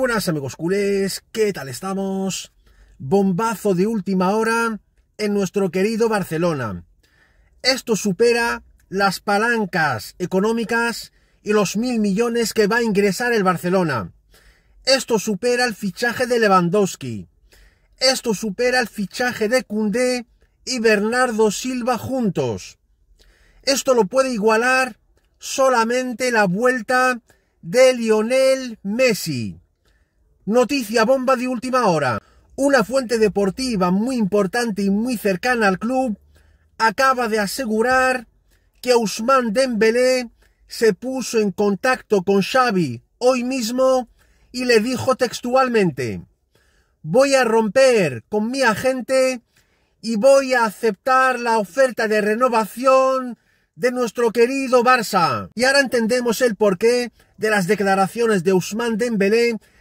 buenas amigos culés, ¿qué tal estamos? Bombazo de última hora en nuestro querido Barcelona. Esto supera las palancas económicas y los mil millones que va a ingresar el Barcelona. Esto supera el fichaje de Lewandowski. Esto supera el fichaje de Cundé y Bernardo Silva juntos. Esto lo puede igualar solamente la vuelta de Lionel Messi. Noticia bomba de última hora. Una fuente deportiva muy importante y muy cercana al club acaba de asegurar que Ousmane Dembélé se puso en contacto con Xavi hoy mismo y le dijo textualmente voy a romper con mi agente y voy a aceptar la oferta de renovación de nuestro querido Barça. Y ahora entendemos el porqué de las declaraciones de Ousmane Dembélé